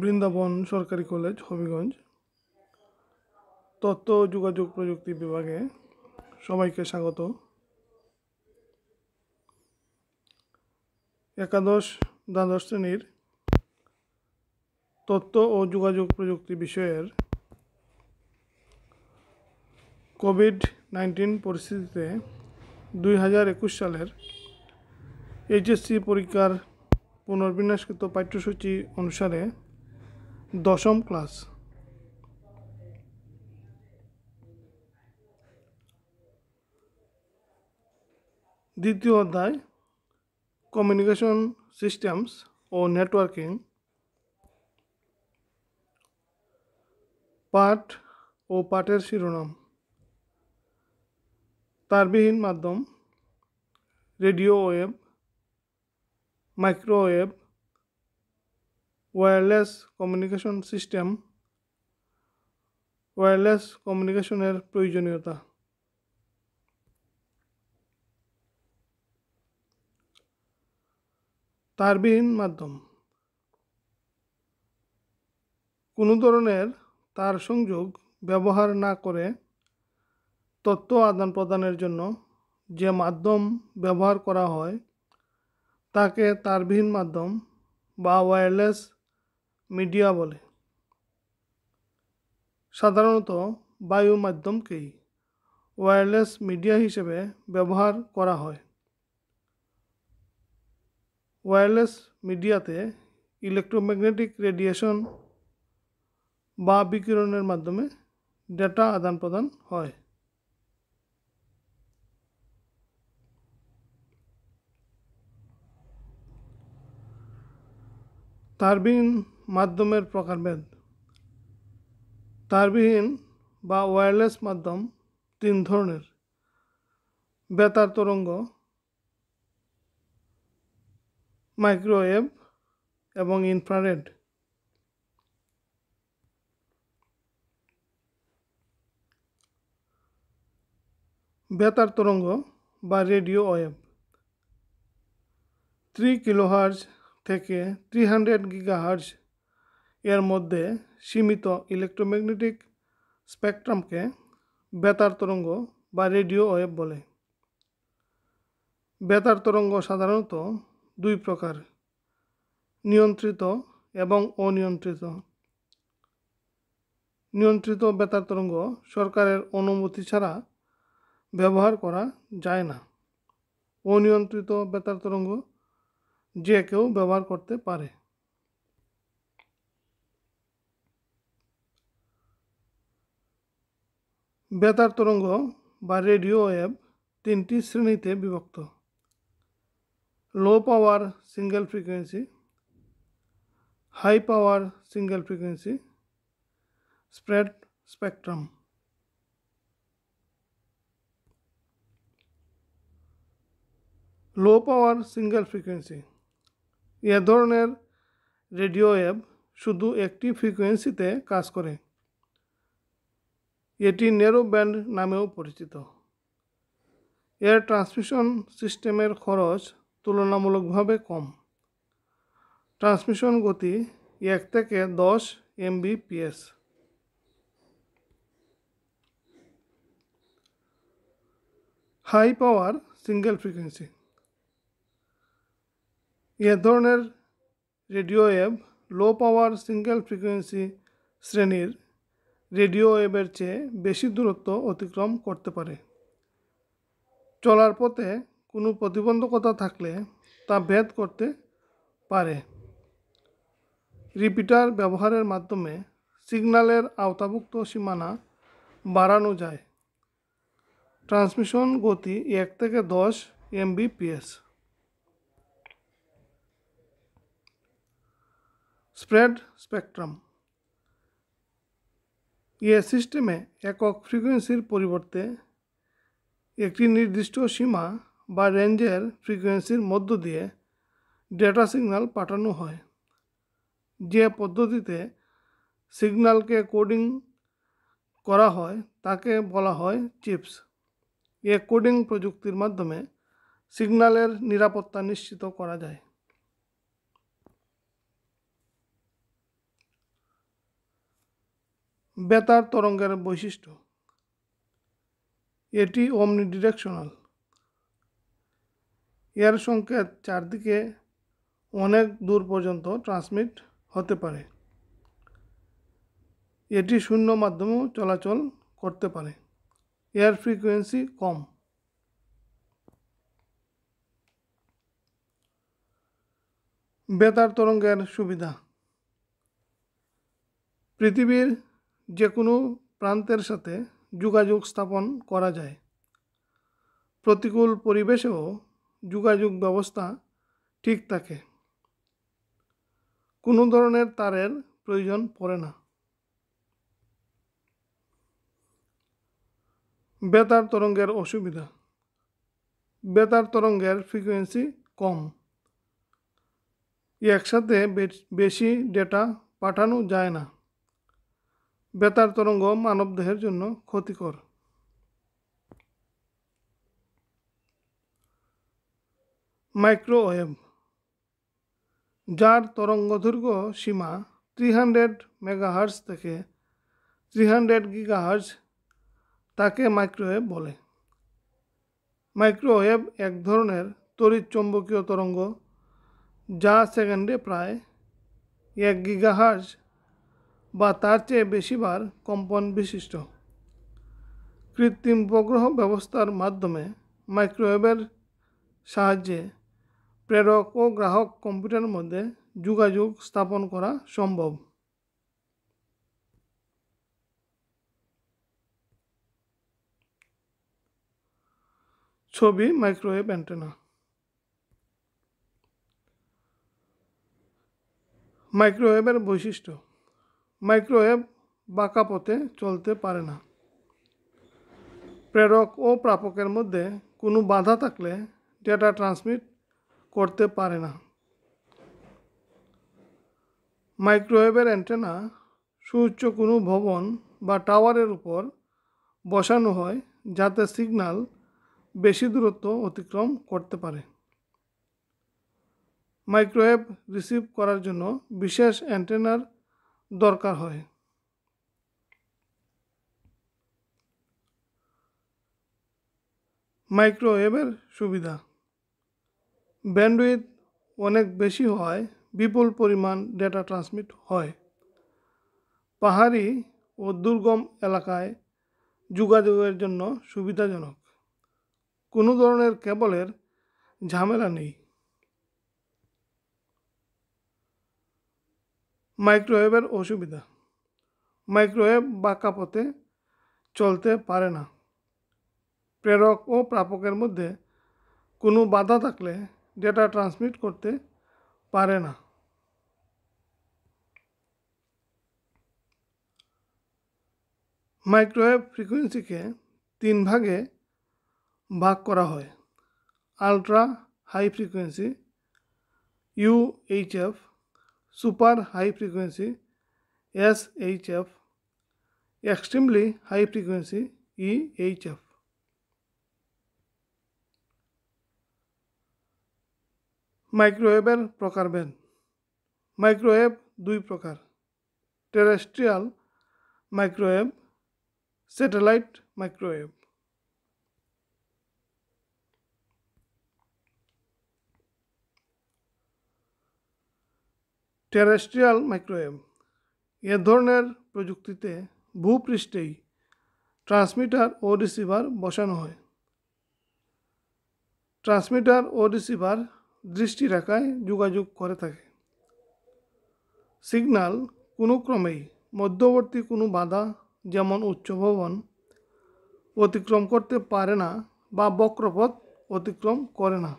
বৃন্দাবন সরকারি কলেজ হবিগঞ্জ তথ্য যোগাযোগ প্রযুক্তি বিভাগে সবাইকে স্বাগত একাদশ দ্বাদশ শ্রেণীর তথ্য ও যোগাযোগ প্রযুক্তি বিষয়ের কোভিড নাইন্টিন পরিস্থিতিতে দুই হাজার একুশ সালের এইচএসসি পরীক্ষার পুনর্বিন্যাসকৃত পাঠ্যসূচি অনুসারে দশম ক্লাস দ্বিতীয় অধ্যায় কমিউনিকেশন সিস্টেমস ও নেটওয়ার্কিং পাঠ ও পাঠের শিরোনাম তারবিহীন মাধ্যম radio wave microwave wireless communication system wireless কমিউনিকেশনের প্রয়োজনীয়তা তারবিহীন মাধ্যম কোনো ধরনের তার সংযোগ ব্যবহার না করে তথ্য আদান প্রদানের জন্য যে মাধ্যম ব্যবহার করা হয় তাকে তারবিহীন মাধ্যম বা ওয়্যারলেস মিডিয়া বলে সাধারণত বায়ু মাধ্যমকেই ওয়্যারলেস মিডিয়া হিসেবে ব্যবহার করা হয় ওয়্যারলেস মিডিয়াতে ইলেকট্রোম্যাগনেটিক রেডিয়েশন বা বিকিরণের মাধ্যমে ডেটা আদান প্রদান হয় তারবিন মাধ্যমের প্রকারভেদ তারবিহীন বা ওয়্যারলেস মাধ্যম তিন ধরনের বেতার তরঙ্গ মাইক্রোওয়েভ এবং ইনফ্রারেড বেতার তরঙ্গ বা রেডিও ওয়েভ থ্রি কিলোহার্জ থেকে থ্রি হান্ড্রেড গিগাহার্জ এর মধ্যে সীমিত ইলেকট্রোম্যাগনেটিক স্পেকট্রামকে বেতার তরঙ্গ বা রেডিও ওয়েভ বলে বেতার তরঙ্গ সাধারণত দুই প্রকার নিয়ন্ত্রিত এবং অনিয়ন্ত্রিত নিয়ন্ত্রিত বেতার তরঙ্গ সরকারের অনুমতি ছাড়া ব্যবহার করা যায় না অনিয়ন্ত্রিত বেতার তরঙ্গ যে কেউ ব্যবহার করতে পারে বেতার তরঙ্গ বা রেডিও ওয়েভ তিনটি শ্রেণীতে বিভক্ত low power single frequency high power single frequency spread spectrum low power single frequency এ ধরনের রেডিও অ্যাপ শুধু একটি ফ্রিকোয়েন্সিতে কাজ করে এটি নেরো ব্যান্ড নামেও পরিচিত এর ট্রান্সমিশন সিস্টেমের খরচ তুলনামূলকভাবে কম ট্রান্সমিশন গতি এক থেকে দশ Mbps high power single frequency এ ধরনের radio wave low power single frequency শ্রেণীর রেডিও ওয়েভের চেয়ে বেশি দূরত্ব অতিক্রম করতে পারে চলার পথে কোনো প্রতিবন্ধকতা থাকলে তা ভেদ করতে পারে রিপিটার ব্যবহারের মাধ্যমে সিগন্যালের আওতাভুক্ত সীমানা বাড়ানো যায় ট্রান্সমিশন গতি এক থেকে দশ এমবিপিএস স্প্রেড স্পেকট্রাম ইয়ে সিস্টেমে একক ফ্রিকোয়েন্সির পরিবর্তে একটি নির্দিষ্ট সীমা বা রেঞ্জের ফ্রিকোয়েন্সির মধ্য দিয়ে ডেটা সিগনাল পাঠানো হয় যে পদ্ধতিতে সিগনালকে কোডিং করা হয় তাকে বলা হয় চিপস এ কোডিং প্রযুক্তির মাধ্যমে সিগনালের নিরাপত্তা নিশ্চিত করা যায় বেতার তরঙ্গের বৈশিষ্ট্য এটি অমনি ডিরেকশনাল এর সংকেত চারদিকে অনেক দূর পর্যন্ত ট্রান্সমিট হতে পারে এটি শূন্য মাধ্যমেও চলাচল করতে পারে এর ফ্রিকোয়েন্সি কম বেতার তরঙ্গের সুবিধা পৃথিবীর যে কোনো প্রান্তের সাথে যোগাযোগ স্থাপন করা যায় প্রতিকূল পরিবেশেও যোগাযোগ ব্যবস্থা ঠিক থাকে কোনো ধরনের তারের প্রয়োজন পড়ে না বেতার তরঙ্গের অসুবিধা বেতার তরঙ্গের ফ্রিকোয়েন্সি কম একসাথে বেশি ডেটা পাঠানো যায় না বেতার তরঙ্গ মানবদেহের জন্য ক্ষতিকর মাইক্রোওয়েভ যার তরঙ্গ দৈর্ঘ্য সীমা থ্রি হান্ড্রেড মেগাহার্স থেকে থ্রি হান্ড্রেড গিগাহার্স তাকে মাইক্রোওয়েভ বলে মাইক্রোওয়েভ এক ধরনের তড়িৎ চৌম্বকীয় তরঙ্গ যা সেকেন্ডে প্রায় এক গিগাহার্স বা তার চেয়ে বেশিবার কম্পন বিশিষ্ট কৃত্রিম উপগ্রহ ব্যবস্থার মাধ্যমে মাইক্রোওয়েভের সাহায্যে প্রেরক ও গ্রাহক কম্পিউটারের মধ্যে যোগাযোগ স্থাপন করা সম্ভব ছবি মাইক্রোওয়েভ অ্যান্টেনা মাইক্রোওয়েভের বৈশিষ্ট্য মাইক্রোওয়েভ বাঁকা পথে চলতে পারে না প্রেরক ও প্রাপকের মধ্যে কোনো বাধা থাকলে ডেটা ট্রান্সমিট করতে পারে না মাইক্রোওয়েভের অ্যান্টেনা সুউচ্চ কোনো ভবন বা টাওয়ারের উপর বসানো হয় যাতে সিগন্যাল বেশি দূরত্ব অতিক্রম করতে পারে মাইক্রোওয়েভ রিসিভ করার জন্য বিশেষ অ্যান্টেনার দরকার হয় মাইক্রোওয়েভের সুবিধা ব্যান্ডউইথ অনেক বেশি হয় বিপুল পরিমাণ ডেটা ট্রান্সমিট হয় পাহাড়ি ও দুর্গম এলাকায় যোগাযোগের জন্য সুবিধাজনক কোনো ধরনের কেবলের ঝামেলা নেই মাইক্রোওয়েভের অসুবিধা মাইক্রোওয়েভ বাঁকা পথে চলতে পারে না প্রেরক ও প্রাপকের মধ্যে কোনো বাধা থাকলে ডেটা ট্রান্সমিট করতে পারে না মাইক্রোওয়েভ ফ্রিকোয়েন্সিকে তিন ভাগে ভাগ করা হয় ultra high frequency UHF super high frequency SHF, extremely high frequency EHF. মাইক্রোওয়েভের প্রকারভেদ মাইক্রোওয়েভ দুই প্রকার terrestrial microwave satellite microwave terrestrial microwave এ ধরনের প্রযুক্তিতে ভূপৃষ্ঠেই ট্রান্সমিটার ও রিসিভার বসানো হয় ট্রান্সমিটার ও রিসিভার দৃষ্টি রাখায় যোগাযোগ করে থাকে সিগনাল কোনো ক্রমেই মধ্যবর্তী কোনো বাধা যেমন উচ্চ ভবন অতিক্রম করতে পারে না বা বক্রপথ অতিক্রম করে না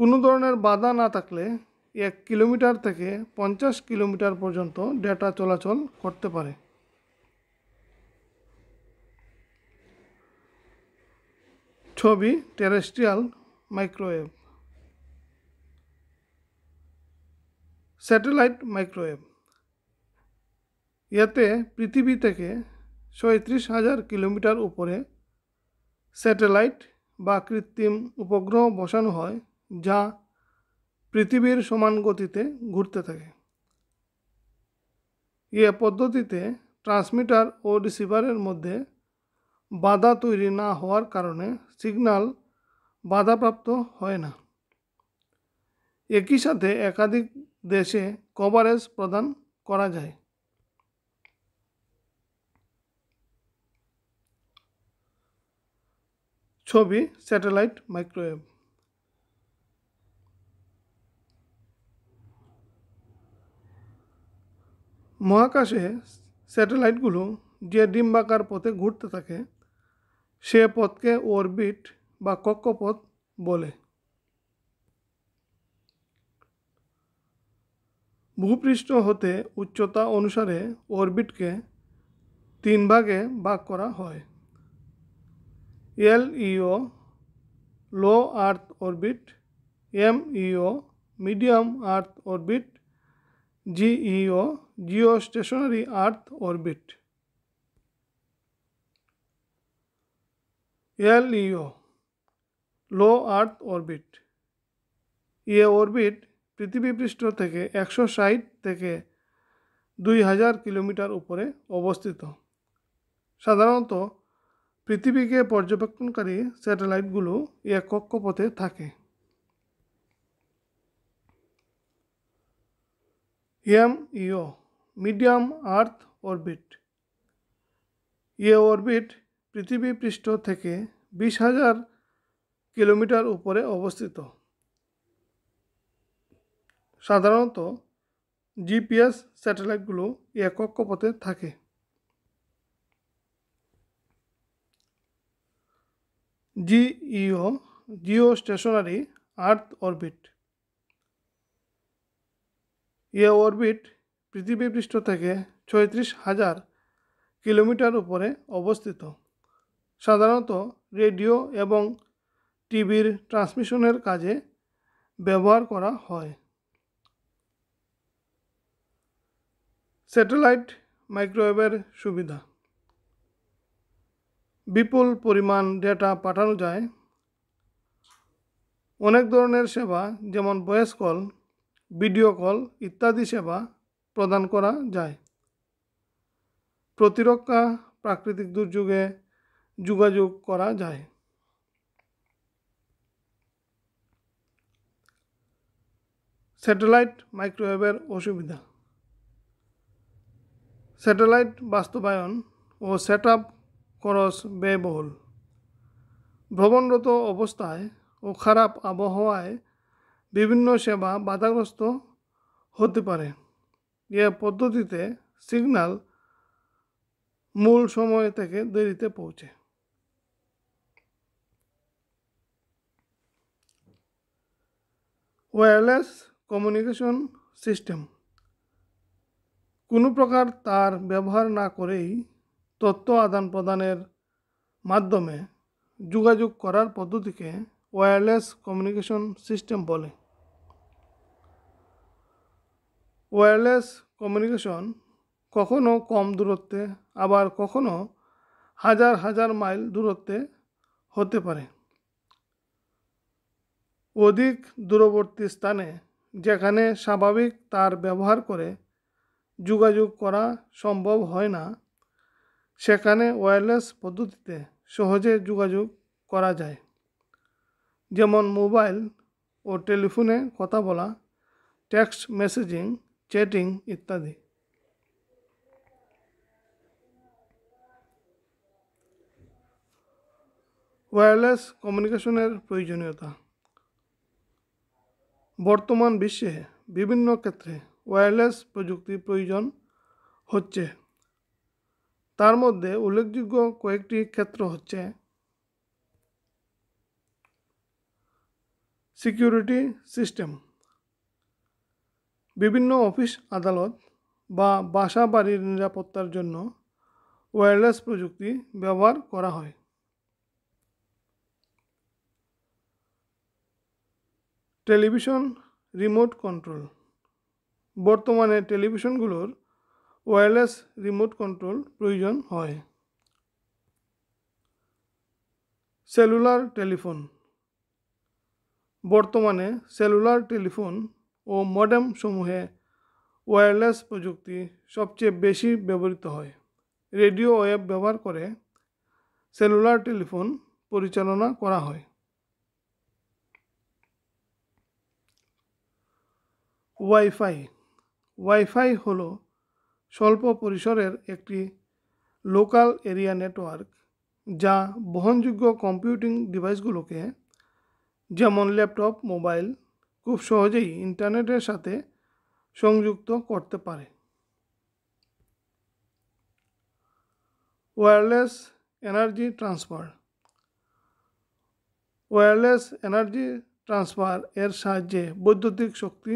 কোনো ধরনের বাধা না থাকলে এক কিলোমিটার থেকে পঞ্চাশ কিলোমিটার পর্যন্ত ডেটা চলাচল করতে পারে ছবি টেরেস্ট্রিয়াল মাইক্রোওয়েভ স্যাটেলাইট মাইক্রোওয়েভ এতে পৃথিবী থেকে সঁয়ত্রিশ হাজার কিলোমিটার উপরে স্যাটেলাইট বা কৃত্রিম উপগ্রহ বসানো হয় যা পৃথিবীর সমান গতিতে ঘুরতে থাকে এ পদ্ধতিতে ট্রান্সমিটার ও রিসিভারের মধ্যে বাধা তৈরি না হওয়ার কারণে সিগন্যাল বাধাপ্রাপ্ত হয় না একই সাথে একাধিক দেশে কভারেজ প্রদান করা যায় ছবি স্যাটেলাইট মাইক্রোওয়েভ মহাকাশে স্যাটেলাইটগুলো যে ডিম্বাকার পথে ঘুরতে থাকে সে পথকে অরবিট বা কক্ষপথ বলে ভূপৃষ্ঠ হতে উচ্চতা অনুসারে অরবিটকে তিন ভাগে ভাগ করা হয় L E O low earth orbit M E O medium earth orbit GEO geostationary earth orbit LEO low earth orbit এ অরবিট পৃথিবীপৃষ্ঠ থেকে একশো ষাট থেকে দুই হাজার কিলোমিটার উপরে অবস্থিত সাধারণত পৃথিবীকে পর্যবেক্ষণকারী স্যাটেলাইটগুলো এক কক্ষপথে থাকে MEO মিডিয়াম আর্থ অরবিট এ অরবিট পৃথিবী পৃষ্ঠ থেকে বিশ হাজার কিলোমিটার উপরে অবস্থিত সাধারণত জিপিএস স্যাটেলাইটগুলো এ কক্ষপথে থাকে G E O geostationary earth orbit ইয়ে অরবিট পৃথিবী পৃষ্ঠ থেকে ছয়ত্রিশ হাজার কিলোমিটার উপরে অবস্থিত সাধারণত রেডিও এবং টিভির ট্রান্সমিশনের কাজে ব্যবহার করা হয় স্যাটেলাইট মাইক্রোওয়েভের সুবিধা বিপুল পরিমাণ ডেটা পাঠানো যায় অনেক ধরনের সেবা যেমন বয়েস কল ভিডিও কল ইত্যাদি সেবা প্রদান করা যায় প্রতিরক্ষা প্রাকৃতিক দুর্যোগে যোগাযোগ করা যায় স্যাটেলাইট মাইক্রোওয়েভের অসুবিধা স্যাটেলাইট বাস্তবায়ন ও সেট আপ খরচ ব্যয়বহুল ভ্রমণরত অবস্থায় ও খারাপ আবহাওয়ায় বিভিন্ন সেবা বাধাগ্রস্ত হতে পারে এ পদ্ধতিতে সিগন্যাল মূল সময় থেকে দেরিতে পৌঁছে ওয়্যারলেস কমিউনিকেশন সিস্টেম কোনো প্রকার তার ব্যবহার না করেই তথ্য আদান প্রদানের মাধ্যমে যোগাযোগ করার পদ্ধতিকে ওয়্যারলেস কমিউনিকেশন সিস্টেম বলে ওয়্যারলেস কমিউনিকেশন কখনো কম দূরত্বে আবার কখনো হাজার হাজার মাইল দূরত্বে হতে পারে অধিক দূরবর্তী স্থানে যেখানে স্বাভাবিক তার ব্যবহার করে যোগাযোগ করা সম্ভব হয় না সেখানে ওয়্যারলেস পদ্ধতিতে সহজে যোগাযোগ করা যায় যেমন মোবাইল ও টেলিফোনে কথা বলা টেক্সট মেসেজিং চ্যাটিং ইত্যাদি ওয়্যারলেস কমিউনিকেশনের প্রয়োজনীয়তা বর্তমান বিশ্বে বিভিন্ন ক্ষেত্রে ওয়্যারলেস প্রযুক্তি প্রয়োজন হচ্ছে তার মধ্যে উল্লেখযোগ্য কয়েকটি ক্ষেত্র হচ্ছে সিকিউরিটি সিস্টেম বিভিন্ন অফিস আদালত বা বাসা বাড়ির নিরাপত্তার জন্য ওয়্যারলেস প্রযুক্তি ব্যবহার করা হয় টেলিভিশন রিমোট কন্ট্রোল বর্তমানে টেলিভিশনগুলোর ওয়্যারলেস রিমোট কন্ট্রোল প্রয়োজন হয় সেলুলার টেলিফোন বর্তমানে সেলুলার টেলিফোন ও মডেম সমূহে ওয়্যারলেস প্রযুক্তি সবচেয়ে বেশি ব্যবহৃত হয় রেডিও ওয়েব ব্যবহার করে সেলুলার টেলিফোন পরিচালনা করা হয় ওয়াইফাই ওয়াইফাই হল স্বল্প পরিসরের একটি লোকাল এরিয়া নেটওয়ার্ক যা বহনযোগ্য কম্পিউটিং ডিভাইসগুলোকে যেমন ল্যাপটপ মোবাইল খুব সহজেই ইন্টারনেটের সাথে সংযুক্ত করতে পারে wireless energy transfer wireless energy transfer এর সাহায্যে বৈদ্যুতিক শক্তি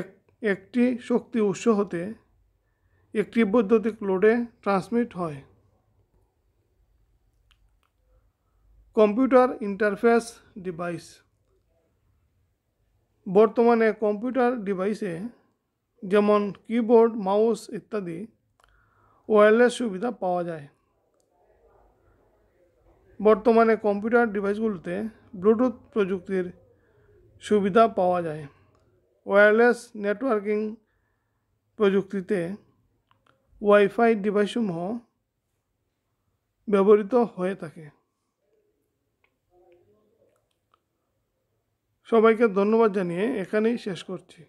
এক একটি শক্তি উৎস হতে একটি বৈদ্যুতিক লোডে ট্রান্সমিট হয় কম্পিউটার ইন্টারফেস ডিভাইস বর্তমানে কম্পিউটার ডিভাইসে যেমন কিবোর্ড মাউস ইত্যাদি ওয়ারলেস সুবিধা পাওয়া যায় বর্তমানে কম্পিউটার ডিভাইসগুলোতে ব্লুটুথ প্রযুক্তির সুবিধা পাওয়া যায় ওয়্যারলেস নেটওয়ার্কিং প্রযুক্তিতে ওয়াইফাই ডিভাইসসমূহ ব্যবহৃত হয়ে থাকে সবাইকে ধন্যবাদ জানিয়ে এখানেই শেষ করছি